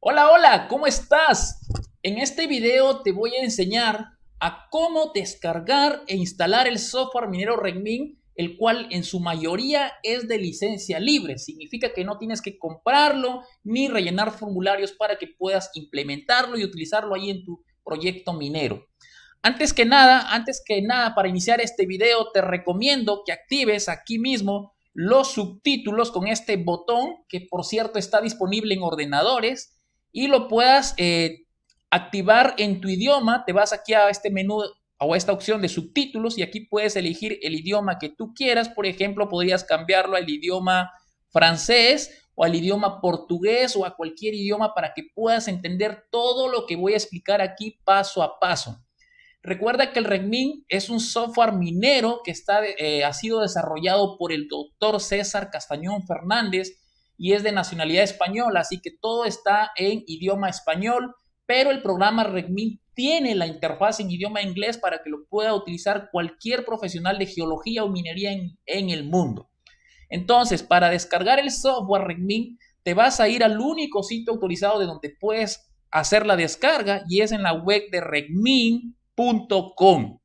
Hola, hola, ¿cómo estás? En este video te voy a enseñar a cómo descargar e instalar el software minero Redmin, el cual en su mayoría es de licencia libre. Significa que no tienes que comprarlo ni rellenar formularios para que puedas implementarlo y utilizarlo ahí en tu proyecto minero. Antes que nada, antes que nada, para iniciar este video, te recomiendo que actives aquí mismo los subtítulos con este botón, que por cierto está disponible en ordenadores y lo puedas eh, activar en tu idioma. Te vas aquí a este menú o a esta opción de subtítulos y aquí puedes elegir el idioma que tú quieras. Por ejemplo, podrías cambiarlo al idioma francés o al idioma portugués o a cualquier idioma para que puedas entender todo lo que voy a explicar aquí paso a paso. Recuerda que el Redmin es un software minero que eh, ha sido desarrollado por el doctor César Castañón Fernández, y es de nacionalidad española, así que todo está en idioma español, pero el programa Regmin tiene la interfaz en idioma inglés para que lo pueda utilizar cualquier profesional de geología o minería en, el mundo. Entonces, para descargar el software Regmin, te vas a ir al único sitio autorizado de donde puedes hacer la descarga y es en la web de regmin.com.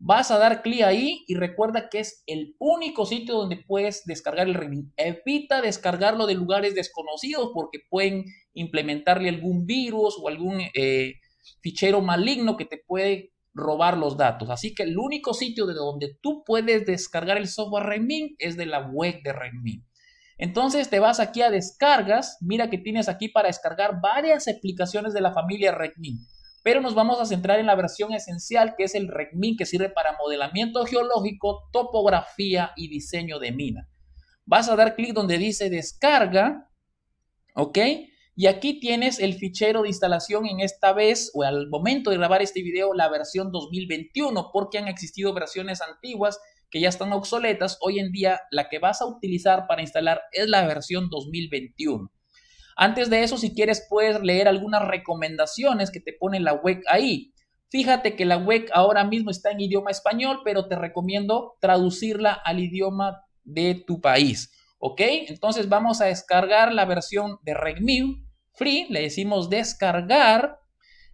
Vas a dar clic ahí y recuerda que es el único sitio donde puedes descargar el Redmi. Evita descargarlo de lugares desconocidos porque pueden implementarle algún virus o algún eh, fichero maligno que te puede robar los datos. Así que el único sitio de donde tú puedes descargar el software RedMint es de la web de redmi. Entonces te vas aquí a descargas, mira que tienes aquí para descargar varias aplicaciones de la familia Redmi pero nos vamos a centrar en la versión esencial que es el RECMIN que sirve para modelamiento geológico, topografía y diseño de mina. Vas a dar clic donde dice descarga, ¿ok? Y aquí tienes el fichero de instalación en esta vez, o al momento de grabar este video, la versión 2021, porque han existido versiones antiguas que ya están obsoletas. Hoy en día la que vas a utilizar para instalar es la versión 2021. Antes de eso, si quieres, puedes leer algunas recomendaciones que te pone la WEC ahí. Fíjate que la WEC ahora mismo está en idioma español, pero te recomiendo traducirla al idioma de tu país. ¿Ok? Entonces vamos a descargar la versión de Regmin Free, le decimos descargar.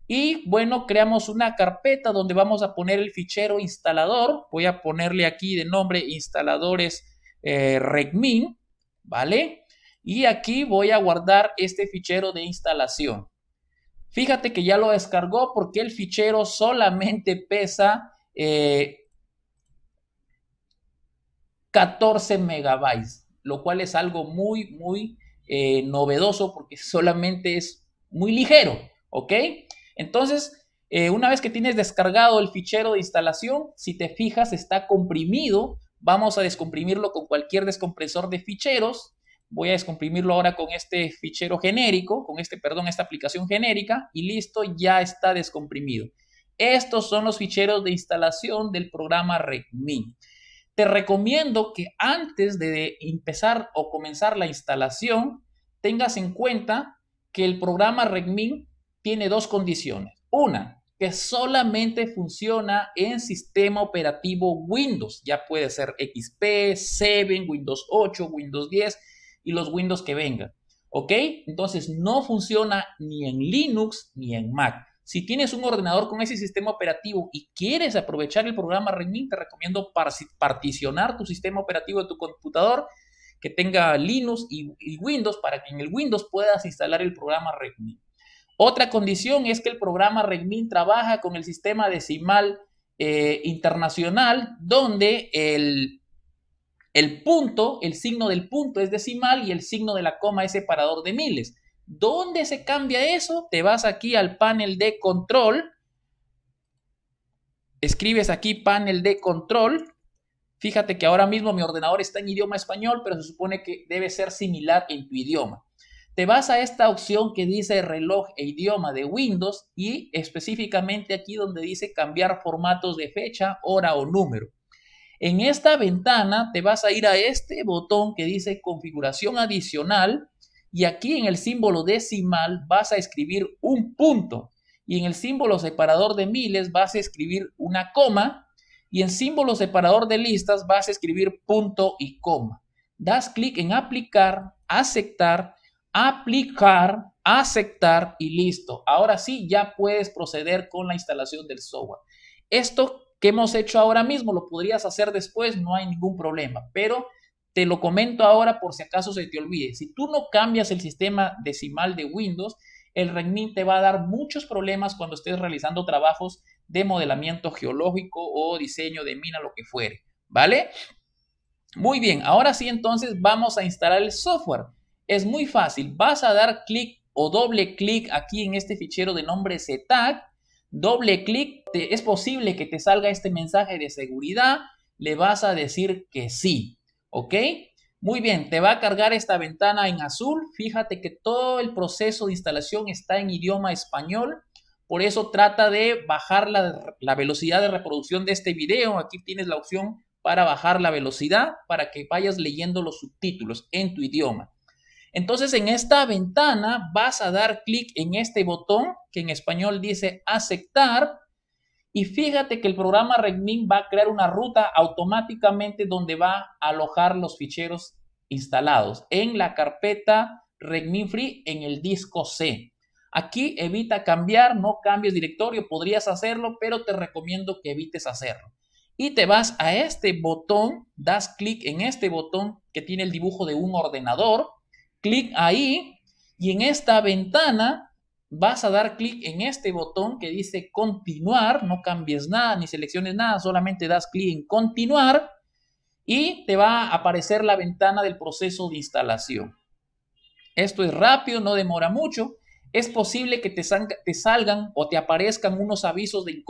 Y bueno, creamos una carpeta donde vamos a poner el fichero instalador. Voy a ponerle aquí de nombre instaladores eh, Regmin. ¿vale? y aquí voy a guardar este fichero de instalación. Fíjate que ya lo descargó porque el fichero solamente pesa 14 eh, megabytes, lo cual es algo muy, muy eh, novedoso porque solamente es muy ligero, ¿ok? Entonces, eh, una vez que tienes descargado el fichero de instalación, si te fijas, está comprimido. Vamos a descomprimirlo con cualquier descompresor de ficheros voy a descomprimirlo ahora con este fichero genérico, con este, perdón, esta aplicación genérica y listo, ya está descomprimido. Estos son los ficheros de instalación del programa REDMI. Te recomiendo que antes de empezar o comenzar la instalación, tengas en cuenta que el programa REDMI tiene dos condiciones. Una, que solamente funciona en sistema operativo Windows. Ya puede ser XP, 7, Windows 8, Windows 10 y los Windows que vengan. ¿Ok? Entonces no funciona ni en Linux ni en Mac. Si tienes un ordenador con ese sistema operativo y quieres aprovechar el programa Redmin, te recomiendo particionar tu sistema operativo de tu computador que tenga Linux y, Windows para que en el Windows puedas instalar el programa Redmin. Otra condición es que el programa Redmin trabaja con el sistema decimal eh, internacional donde el, el punto, el signo del punto es decimal y el signo de la coma es separador de miles. ¿Dónde se cambia eso? Te vas aquí al panel de control. Escribes aquí panel de control. Fíjate que ahora mismo mi ordenador está en idioma español, pero se supone que debe ser similar en tu idioma. Te vas a esta opción que dice reloj e idioma de Windows y específicamente aquí donde dice cambiar formatos de fecha, hora o número. En esta ventana te vas a ir a este botón que dice configuración adicional y aquí en el símbolo decimal vas a escribir un punto y en el símbolo separador de miles vas a escribir una coma y en símbolo separador de listas vas a escribir punto y coma. Das clic en aplicar, aceptar, aplicar, aceptar y listo. Ahora sí, ya puedes proceder con la instalación del software. Esto que hemos hecho ahora mismo, lo podrías hacer después, no hay ningún problema, pero te lo comento ahora por si acaso se te olvide. Si tú no cambias el sistema decimal de Windows, el renmin te va a dar muchos problemas cuando estés realizando trabajos de modelamiento geológico o diseño de mina, lo que fuere, ¿vale? Muy bien, ahora sí entonces vamos a instalar el software. Es muy fácil, vas a dar clic o doble clic aquí en este fichero de nombre ZTAC doble clic, es posible que te salga este mensaje de seguridad, le vas a decir que sí, ¿ok? Muy bien, te va a cargar esta ventana en azul, fíjate que todo el proceso de instalación está en idioma español, por eso trata de bajar la, la velocidad de reproducción de este video, aquí tienes la opción para bajar la velocidad para que vayas leyendo los subtítulos en tu idioma. Entonces en esta ventana vas a dar clic en este botón que en español dice aceptar y fíjate que el programa Redmin va a crear una ruta automáticamente donde va a alojar los ficheros instalados en la carpeta Redmin Free en el disco C. Aquí evita cambiar, no cambies directorio, podrías hacerlo, pero te recomiendo que evites hacerlo. Y te vas a este botón, das clic en este botón que tiene el dibujo de un ordenador clic ahí y en esta ventana vas a dar clic en este botón que dice continuar, no cambies nada ni selecciones nada, solamente das clic en continuar y te va a aparecer la ventana del proceso de instalación. Esto es rápido, no demora mucho. Es posible que te, salgan o te aparezcan unos avisos de,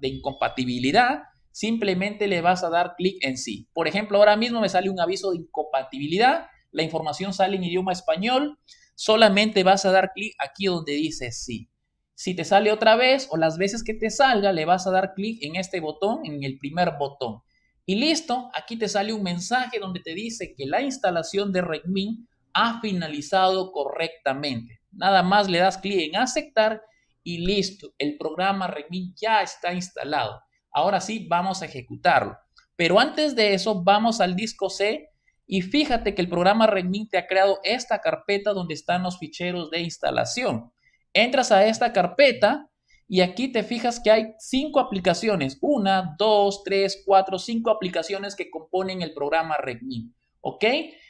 de incompatibilidad. Simplemente le vas a dar clic en sí. Por ejemplo, ahora mismo me sale un aviso de incompatibilidad la información sale en idioma español, solamente vas a dar clic aquí donde dice sí. Si te sale otra vez o las veces que te salga, le vas a dar clic en este botón, en el primer botón. Y listo, aquí te sale un mensaje donde te dice que la instalación de Redmin ha finalizado correctamente. Nada más le das clic en aceptar y listo, el programa Redmin ya está instalado. Ahora sí, vamos a ejecutarlo. Pero antes de eso, vamos al disco C y fíjate que el programa Redmin te ha creado esta carpeta donde están los ficheros de instalación. Entras a esta carpeta y aquí te fijas que hay cinco aplicaciones. Una, dos, tres, cuatro, cinco aplicaciones que componen el programa Redmin. ¿Ok?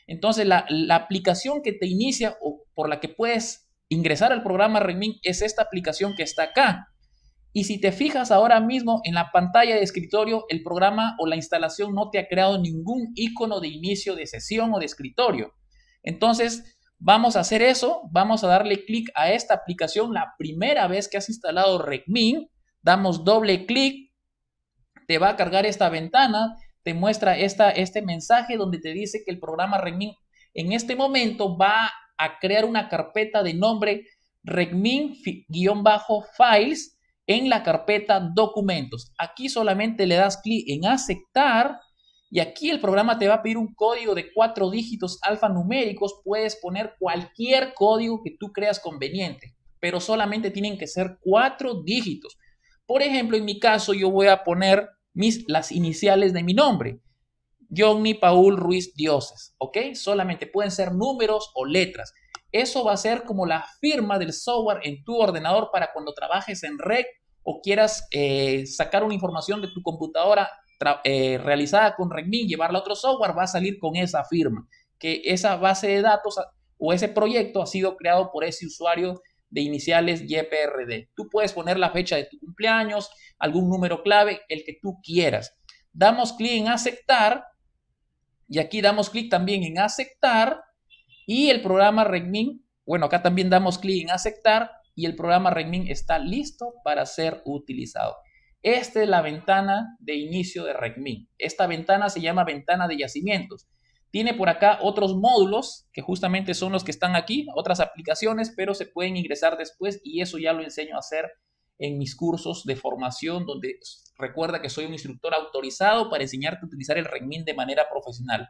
Entonces, la, aplicación que te inicia o por la que puedes ingresar al programa Redmin es esta aplicación que está acá. Y si te fijas ahora mismo en la pantalla de escritorio, el programa o la instalación no te ha creado ningún icono de inicio de sesión o de escritorio. Entonces, vamos a hacer eso, vamos a darle clic a esta aplicación la primera vez que has instalado RecMin, damos doble clic, te va a cargar esta ventana, te muestra esta, este mensaje donde te dice que el programa RegMin en este momento va a crear una carpeta de nombre RecMin-files en la carpeta documentos. Aquí solamente le das clic en aceptar y aquí el programa te va a pedir un código de cuatro dígitos alfanuméricos. Puedes poner cualquier código que tú creas conveniente, pero solamente tienen que ser cuatro dígitos. Por ejemplo, en mi caso yo voy a poner mis, las iniciales de mi nombre. Johnny Paul Ruiz Dioses, ¿ok? Solamente pueden ser números o letras. Eso va a ser como la firma del software en tu ordenador para cuando trabajes en red o quieras eh, sacar una información de tu computadora eh, realizada con Redmin, llevarla a otro software, va a salir con esa firma, que esa base de datos o ese proyecto ha sido creado por ese usuario de iniciales YPRD. Tú puedes poner la fecha de tu cumpleaños, algún número clave, el que tú quieras. Damos clic en aceptar y aquí damos clic también en aceptar y el programa Redmin, bueno, acá también damos clic en aceptar y el programa RecMin está listo para ser utilizado. Esta es la ventana de inicio de RecMin. Esta ventana se llama ventana de yacimientos. Tiene por acá otros módulos que justamente son los que están aquí, otras aplicaciones, pero se pueden ingresar después y eso ya lo enseño a hacer en mis cursos de formación, donde recuerda que soy un instructor autorizado para enseñarte a utilizar el RecMin de manera profesional.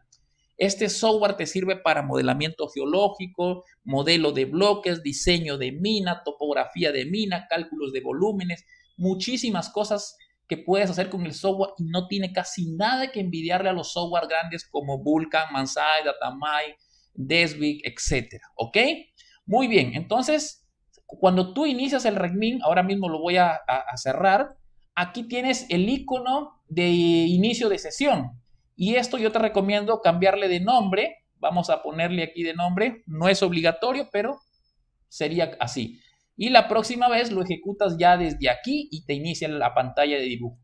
Este software te sirve para modelamiento geológico, modelo de bloques, diseño de mina, topografía de mina, cálculos de volúmenes, muchísimas cosas que puedes hacer con el software y no tiene casi nada que envidiarle a los software grandes como Vulkan, Mansai, Datamai, Desvik, etc. ¿Ok? Muy bien, entonces, cuando tú inicias el Redmin, ahora mismo lo voy a cerrar, aquí tienes el icono de inicio de sesión, y esto yo te recomiendo cambiarle de nombre. Vamos a ponerle aquí de nombre. No es obligatorio, pero sería así. Y la próxima vez lo ejecutas ya desde aquí y te inicia la pantalla de dibujo.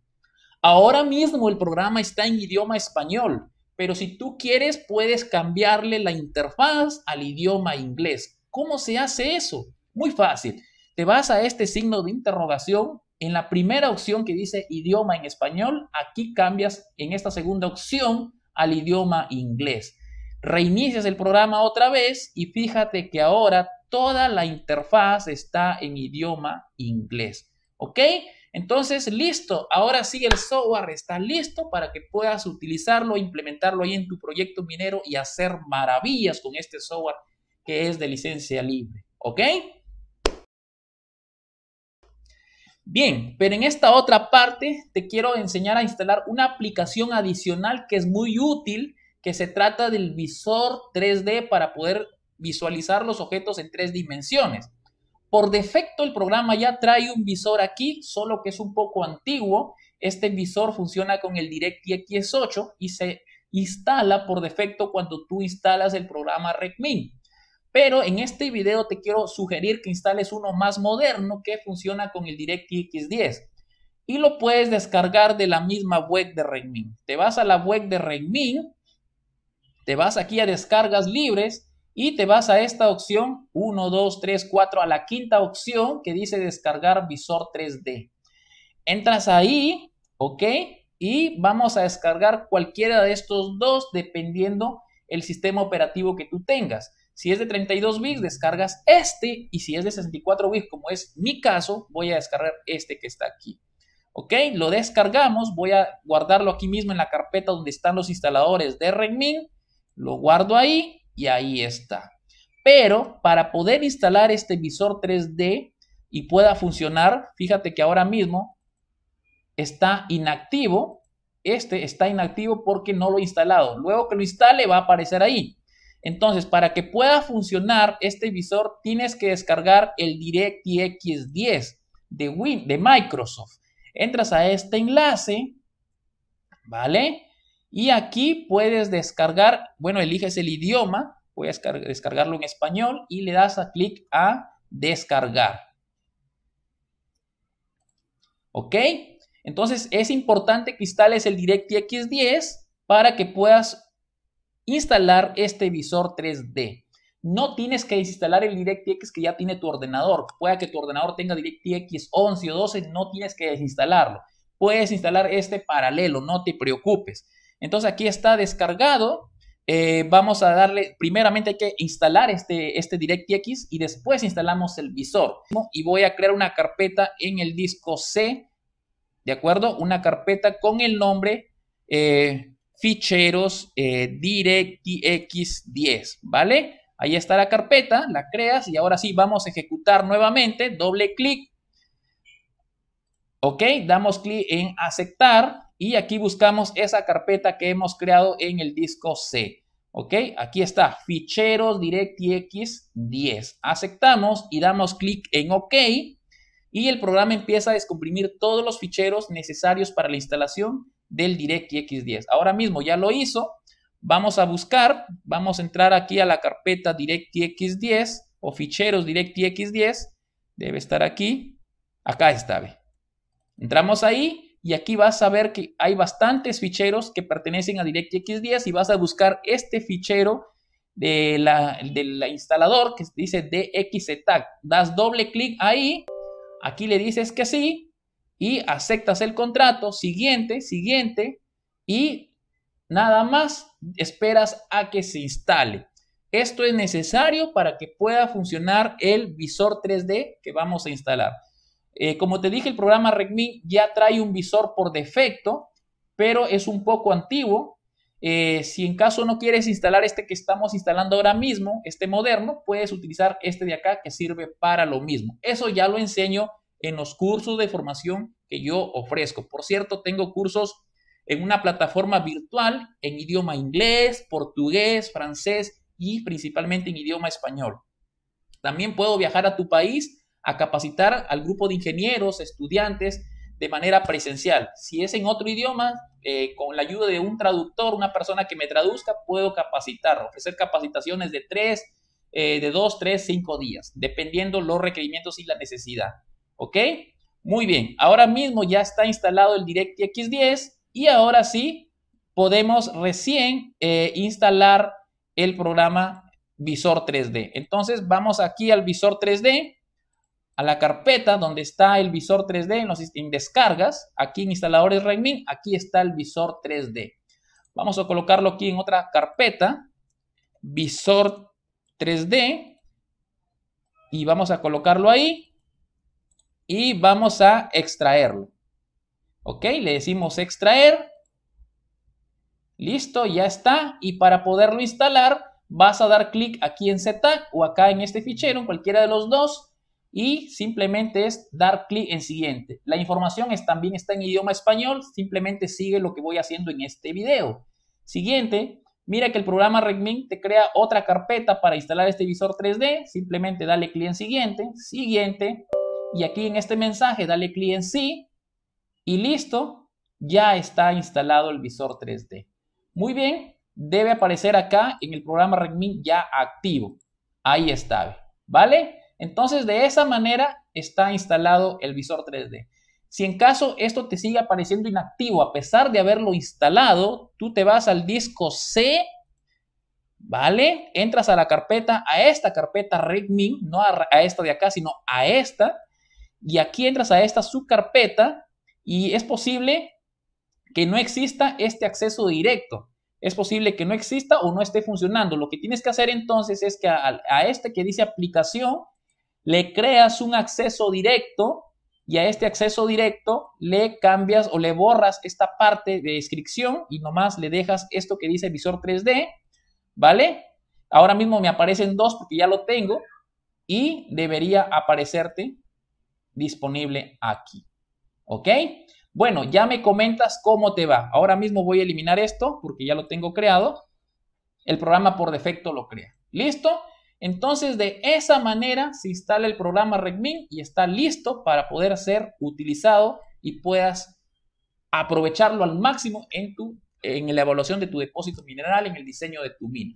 Ahora mismo el programa está en idioma español, pero si tú quieres puedes cambiarle la interfaz al idioma inglés. ¿Cómo se hace eso? Muy fácil. Te vas a este signo de interrogación en la primera opción que dice idioma en español, aquí cambias en esta segunda opción al idioma inglés. Reinicias el programa otra vez y fíjate que ahora toda la interfaz está en idioma inglés. ¿Ok? Entonces, listo. Ahora sí el software está listo para que puedas utilizarlo, implementarlo ahí en tu proyecto minero y hacer maravillas con este software que es de licencia libre. ¿Ok? Bien, pero en esta otra parte te quiero enseñar a instalar una aplicación adicional que es muy útil, que se trata del visor 3D para poder visualizar los objetos en tres dimensiones. Por defecto el programa ya trae un visor aquí, solo que es un poco antiguo. Este visor funciona con el DirectX 8 y se instala por defecto cuando tú instalas el programa RecMin. Pero en este video te quiero sugerir que instales uno más moderno que funciona con el DirectX 10 y lo puedes descargar de la misma web de Redmin. Te vas a la web de Redmin, te vas aquí a descargas libres y te vas a esta opción 1, 2, 3, 4, a la quinta opción que dice descargar visor 3D. Entras ahí, ¿ok? Y vamos a descargar cualquiera de estos dos dependiendo el sistema operativo que tú tengas. Si es de 32 bits, descargas este. Y si es de 64 bits, como es mi caso, voy a descargar este que está aquí. ¿Ok? Lo descargamos. Voy a guardarlo aquí mismo en la carpeta donde están los instaladores de Redmin. Lo guardo ahí y ahí está. Pero para poder instalar este visor 3D y pueda funcionar, fíjate que ahora mismo está inactivo. Este está inactivo porque no lo he instalado. Luego que lo instale va a aparecer ahí. Entonces, para que pueda funcionar este visor, tienes que descargar el DirectX 10 de, Win, de Microsoft. Entras a este enlace, ¿vale? Y aquí puedes descargar, bueno, eliges el idioma, voy a descargarlo en español y le das a clic a descargar. ¿Ok? Entonces es importante que instales el DirectX 10 para que puedas instalar este visor 3D. No tienes que desinstalar el DirectX que ya tiene tu ordenador. Puede que tu ordenador tenga DirectX 11 o 12, no tienes que desinstalarlo. Puedes instalar este paralelo, no te preocupes. Entonces aquí está descargado. Eh, vamos a darle, primeramente hay que instalar este, este DirectX y después instalamos el visor. Y voy a crear una carpeta en el disco C, ¿de acuerdo? Una carpeta con el nombre eh, ficheros eh, DirectX10, ¿vale? Ahí está la carpeta, la creas y ahora sí vamos a ejecutar nuevamente, doble clic. Ok, damos clic en aceptar y aquí buscamos esa carpeta que hemos creado en el disco C. Ok, aquí está, ficheros DirectX 10. Aceptamos y damos clic en OK y el programa empieza a descomprimir todos los ficheros necesarios para la instalación del DirectX 10. Ahora mismo ya lo hizo. Vamos a buscar, vamos a entrar aquí a la carpeta DirectX 10 o ficheros DirectX 10. Debe estar aquí. Acá está. Entramos ahí y aquí vas a ver que hay bastantes ficheros que pertenecen a DirectX 10 y vas a buscar este fichero del de la instalador que dice DXZ. Das doble clic ahí. Aquí le dices que sí y aceptas el contrato, siguiente, siguiente, y nada más esperas a que se instale. Esto es necesario para que pueda funcionar el visor 3D que vamos a instalar. Eh, como te dije, el programa redmi ya trae un visor por defecto, pero es un poco antiguo. Eh, si en caso no quieres instalar este que estamos instalando ahora mismo, este moderno, puedes utilizar este de acá que sirve para lo mismo. Eso ya lo enseño en los cursos de formación que yo ofrezco. Por cierto, tengo cursos en una plataforma virtual en idioma inglés, portugués, francés y principalmente en idioma español. También puedo viajar a tu país a capacitar al grupo de ingenieros, estudiantes, de manera presencial. Si es en otro idioma, eh, con la ayuda de un traductor, una persona que me traduzca, puedo capacitar, ofrecer capacitaciones de tres, eh, de dos, tres, cinco días, dependiendo los requerimientos y la necesidad. ¿Ok? Muy bien, ahora mismo ya está instalado el DirectX 10 y ahora sí podemos recién eh, instalar el programa Visor 3D. Entonces vamos aquí al Visor 3D, a la carpeta donde está el Visor 3D en, los, descargas, aquí en instaladores Redmi, aquí está el Visor 3D. Vamos a colocarlo aquí en otra carpeta, Visor 3D, y vamos a colocarlo ahí y vamos a extraerlo. ¿Ok? Le decimos extraer. Listo, ya está. Y para poderlo instalar, vas a dar clic aquí en Setup o acá en este fichero, en cualquiera de los dos, y simplemente es dar clic en siguiente. La información es, también está en idioma español, simplemente sigue lo que voy haciendo en este video. Siguiente, mira que el programa Redmin te crea otra carpeta para instalar este visor 3D, simplemente dale clic en siguiente, siguiente y aquí en este mensaje dale clic en sí y listo, ya está instalado el visor 3D. Muy bien, debe aparecer acá en el programa Redmi ya activo. Ahí está, ¿vale? Entonces de esa manera está instalado el visor 3D. Si en caso esto te sigue apareciendo inactivo a pesar de haberlo instalado, tú te vas al disco C, ¿vale? Entras a la carpeta, a esta carpeta Redmi, no a, a esta de acá, sino a esta, y aquí entras a esta subcarpeta y es posible que no exista este acceso directo. Es posible que no exista o no esté funcionando. Lo que tienes que hacer entonces es que a, este que dice aplicación le creas un acceso directo y a este acceso directo le cambias o le borras esta parte de descripción y nomás le dejas esto que dice visor 3D, ¿vale? Ahora mismo me aparecen dos porque ya lo tengo y debería aparecerte disponible aquí. ¿Ok? Bueno, ya me comentas cómo te va. Ahora mismo voy a eliminar esto porque ya lo tengo creado. El programa por defecto lo crea. ¿Listo? Entonces, de esa manera se instala el programa regmin y está listo para poder ser utilizado y puedas aprovecharlo al máximo en, tu, en la evaluación de tu depósito mineral, en el diseño de tu mina.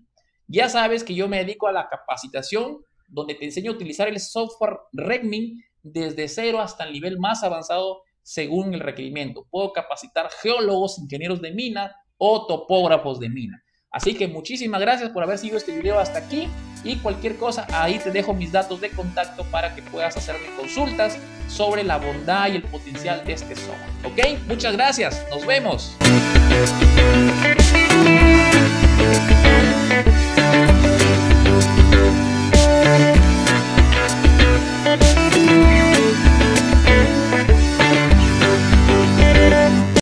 Ya sabes que yo me dedico a la capacitación, donde te enseño a utilizar el software regmin desde cero hasta el nivel más avanzado según el requerimiento. Puedo capacitar geólogos, ingenieros de mina o topógrafos de mina. Así que muchísimas gracias por haber seguido este video hasta aquí y cualquier cosa, ahí te dejo mis datos de contacto para que puedas hacerme consultas sobre la bondad y el potencial de este software. ¿Ok? Muchas gracias, nos vemos.